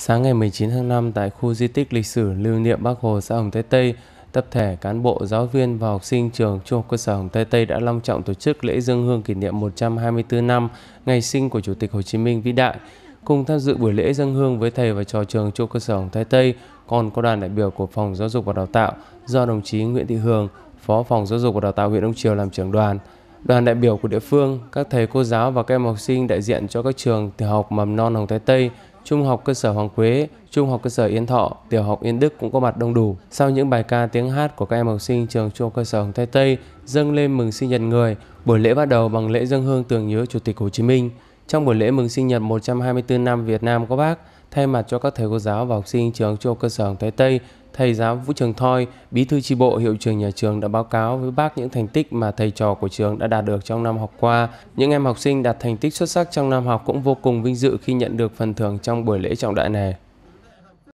Sáng ngày 19 tháng 5 tại khu di tích lịch sử lưu niệm Bắc Hồ xã Hồng Tây Tây, tập thể cán bộ, giáo viên và học sinh trường Trung học cơ sở Hồng Tây Tây đã long trọng tổ chức lễ dân hương kỷ niệm 124 năm ngày sinh của Chủ tịch Hồ Chí Minh vĩ đại. Cùng tham dự buổi lễ dân hương với thầy và trò trường Trung học cơ sở Hồng Tây Tây còn có đoàn đại biểu của Phòng Giáo dục và Đào tạo do đồng chí Nguyễn Thị Hương, Phó Phòng Giáo dục và Đào tạo huyện Đông Triều làm trưởng đoàn đoàn đại biểu của địa phương, các thầy cô giáo và các em học sinh đại diện cho các trường tiểu học mầm non Hồng Thái Tây Trung học cơ sở Hoàng Quế, Trung học cơ sở Yên Thọ, Tiểu học Yên Đức cũng có mặt đông đủ. Sau những bài ca tiếng hát của các em học sinh trường Trung học cơ sở Hồng Thái Tây dâng lên mừng sinh nhật người, buổi lễ bắt đầu bằng lễ dâng hương tưởng nhớ Chủ tịch Hồ Chí Minh. Trong buổi lễ mừng sinh nhật 124 năm Việt Nam có Bác, thay mặt cho các thầy cô giáo và học sinh trường Trung học cơ sở Hồng Thái Tây thầy giáo Vũ Trường Thoi, bí thư tri bộ hiệu trường nhà trường đã báo cáo với bác những thành tích mà thầy trò của trường đã đạt được trong năm học qua. Những em học sinh đạt thành tích xuất sắc trong năm học cũng vô cùng vinh dự khi nhận được phần thưởng trong buổi lễ trọng đại này.